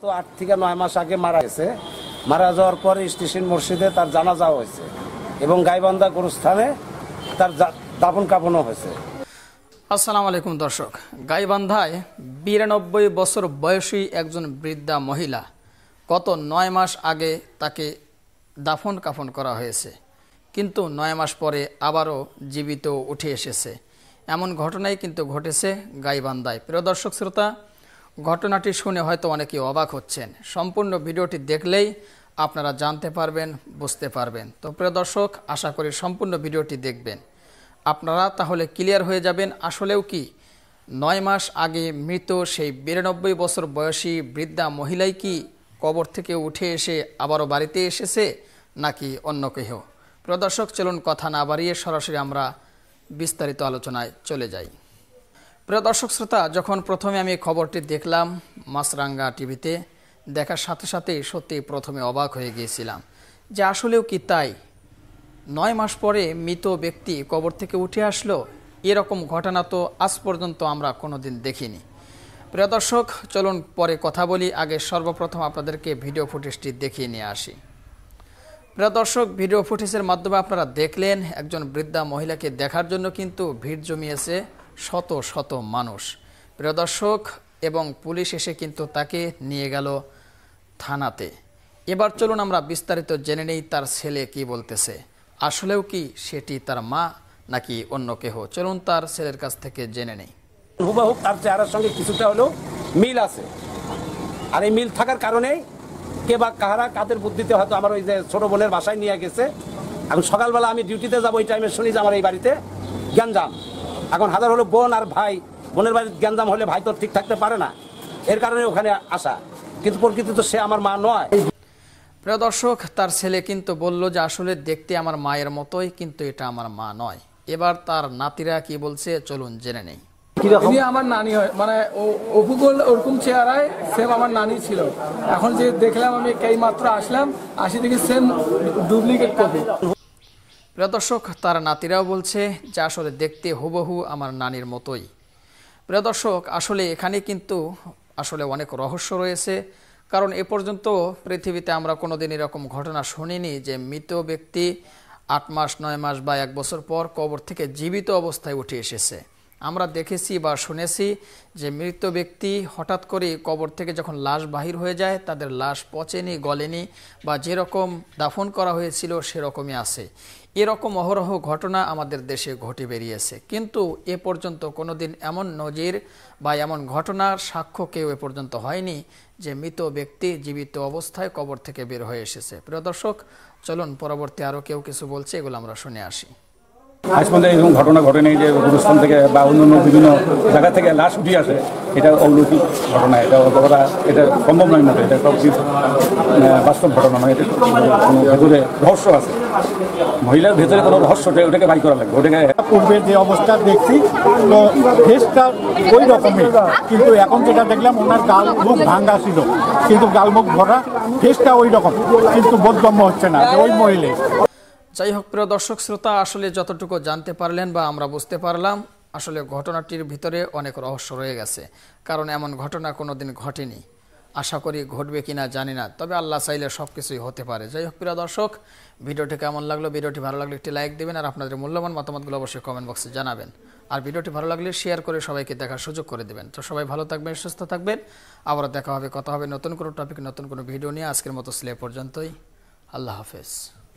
তো আট থেকে নয় মাস আগে মারা গেছে মারা যাওয়ার পরে স্টেশন মসজিদে তার জানাজা হয়েছে এবং গাইবান্ধা গুরুস্থানে তার দাপন কাপনও হয়েছে আসসালাম আলাইকুম দর্শক গাইবান্ধায় বিরানব্বই বছর বয়সী একজন বৃদ্ধা মহিলা গত নয় মাস আগে তাকে দাফন কাফন করা হয়েছে কিন্তু নয় মাস পরে আবারও জীবিত উঠে এসেছে এমন ঘটনাই কিন্তু ঘটেছে গাইবান্দায় প্রিয় দর্শক শ্রোতা ঘটনাটি শুনে হয়তো অনেকে অবাক হচ্ছেন সম্পূর্ণ ভিডিওটি দেখলেই আপনারা জানতে পারবেন বুঝতে পারবেন তো প্রিয় দর্শক আশা করি সম্পূর্ণ ভিডিওটি দেখবেন আপনারা তাহলে ক্লিয়ার হয়ে যাবেন আসলেও কি নয় মাস আগে মৃত সেই বিরানব্বই বছর বয়সী বৃদ্ধা মহিলাই কি কবর থেকে উঠে এসে আবারও বাড়িতে এসেছে নাকি অন্য কেহ প্রদর্শক চলুন কথা না বাড়িয়ে সরাসরি আমরা বিস্তারিত আলোচনায় চলে যাই প্রিয় দর্শক শ্রোতা যখন প্রথমে আমি খবরটি দেখলাম মাছরাঙ্গা টিভিতে দেখার সাথে সাথে সত্যি প্রথমে অবাক হয়ে গিয়েছিলাম যে আসলেও কি তাই নয় মাস পরে মৃত ব্যক্তি কবর থেকে উঠে আসলো এরকম ঘটনা তো আজ পর্যন্ত আমরা কোনো দিন দেখিনি প্রিয় দর্শক চলুন পরে কথা বলি আগে সর্বপ্রথম আপনাদেরকে ভিডিও ফুটেজটি দেখিয়ে নিয়ে আসি প্রিয় দর্শক ভিডিও ফুটেজের মাধ্যমে আপনারা দেখলেন একজন বৃদ্ধা মহিলাকে দেখার জন্য কিন্তু ভিড় জমিয়েছে শত শত মানুষ প্রিয় দর্শক এবং পুলিশ এসে কিন্তু তাকে নিয়ে গেল থানাতে এবার চলুন আমরা বিস্তারিত জেনে নেই তার ছেলে কি বলতেছে আসলেও কি সেটি তার মা নাকি অন্য কেহ চলুন তার ছেলের কাছ থেকে জেনে নেই হুবাহুব তার চেহারার সঙ্গে কিছুটা হলেও মিল আছে আর এই মিল থাকার কারণেই কে বা কাহারা কাদের বুদ্ধিতে হয়তো আমার ওই যে ছোট বোনের বাসায় নিয়ে গেছে এখন সকালবেলা আমি ডিউটিতে যাবো ওই টাইমে শুনি যে আমার এই বাড়িতে গ্যাঞ্জাম এখন হাজার হলো বোন আর ভাই বোনের বাড়ির গ্যাঞ্জাম হলে ভাই তো ঠিক থাকতে পারে না এর কারণে ওখানে আসা কিন্তু প্রকৃতি তো সে আমার মা নয় প্রিয় দর্শক তার ছেলে কিন্তু বলল যে আসলে দেখতে আমার মায়ের মতোই কিন্তু এটা আমার মা নয় এবার তার নাতিরা কি বলছে চলুন জেনে নেই ইনি আমার নানি হয় মানে অপুগোল ওরকম চেহারায় সেম আমার নানি ছিল এখন যে দেখলাম আমি এই মাত্র আসলাম আসি থেকে সেম ডুপ্লিকেট কপি প্রিয় দর্শক তার নাতিরাও বলছে যা আসলে দেখতে হুবহু আমার নানির মতোই প্রিয় দর্শক আসলে এখানে কিন্তু আসলে অনেক রহস্য রয়েছে কারণ এ পর্যন্ত পৃথিবীতে আমরা কোনোদিন এরকম ঘটনা শুনিনি যে মৃত ব্যক্তি আট মাস নয় মাস বা এক বছর পর কবর থেকে জীবিত অবস্থায় উঠে এসেছে আমরা দেখেছি বা শুনেছি যে মৃত ব্যক্তি হঠাৎ করে কবর থেকে যখন লাশ বাহির হয়ে যায় তাদের লাশ পচেনি গলেনি বা যেরকম দাফন করা হয়েছিল সেরকমই আছে এরকম অহরহ ঘটনা আমাদের দেশে ঘটে বেরিয়েছে কিন্তু এ পর্যন্ত কোনো দিন এমন নজির বা এমন ঘটনার সাক্ষ্য কেউ এ পর্যন্ত হয়নি যে মৃত ব্যক্তি জীবিত অবস্থায় কবর থেকে বের হয়ে এসেছে প্রিয় দর্শক চলুন পরবর্তী আরও কেউ কিছু বলছে এগুলো আমরা শুনে আসি আজ পর্যন্ত এরকম ঘটনা ঘটেনি যে গুরুস্থান থেকে বা অন্য অন্য বিভিন্ন জায়গা থেকে লাশ উঠে আসে এটা অলৌকিক ঘটনা এটা অতটা এটা সম্ভব নয় মতো এটা সবচেয়ে বাস্তব ঘটনা নয় এটা কোনো ভেতরে রহস্য আছে মহিলার ভেতরে কোনো রহস্য ওটাকে বাই করা লাগবে ওটাকে পূর্বে যে অবস্থা দেখছি তো ফেসটা ওই রকমের কিন্তু এখন যেটা দেখলাম ওনার গাল মুখ ভাঙ্গা ছিল কিন্তু গাল মুখ ভরা ফেসটা ওই রকম কিন্তু বোধগম্য হচ্ছে না ওই মহিলা যাই হোক প্রিয় দর্শক শ্রোতা আসলে যতটুকু জানতে পারলেন বা আমরা বুঝতে পারলাম আসলে ঘটনাটির ভিতরে অনেক রহস্য রয়ে গেছে কারণ এমন ঘটনা কোনো দিন ঘটেনি আশা করি ঘটবে কি না জানি না তবে আল্লাহ চাইলে সব কিছুই হতে পারে যাই হোক প্রিয় দর্শক ভিডিওটি কেমন লাগলো ভিডিওটি ভালো লাগলে একটি লাইক দেবেন আর আপনাদের মূল্যবান মতামতগুলো অবশ্যই কমেন্ট বক্সে জানাবেন আর ভিডিওটি ভালো লাগলে শেয়ার করে সবাইকে দেখার সুযোগ করে দেবেন তো সবাই ভালো থাকবেন সুস্থ থাকবেন আবারও দেখা হবে কথা হবে নতুন কোনো টপিক নতুন কোনো ভিডিও নিয়ে আজকের মতো সিলে পর্যন্তই আল্লাহ হাফেজ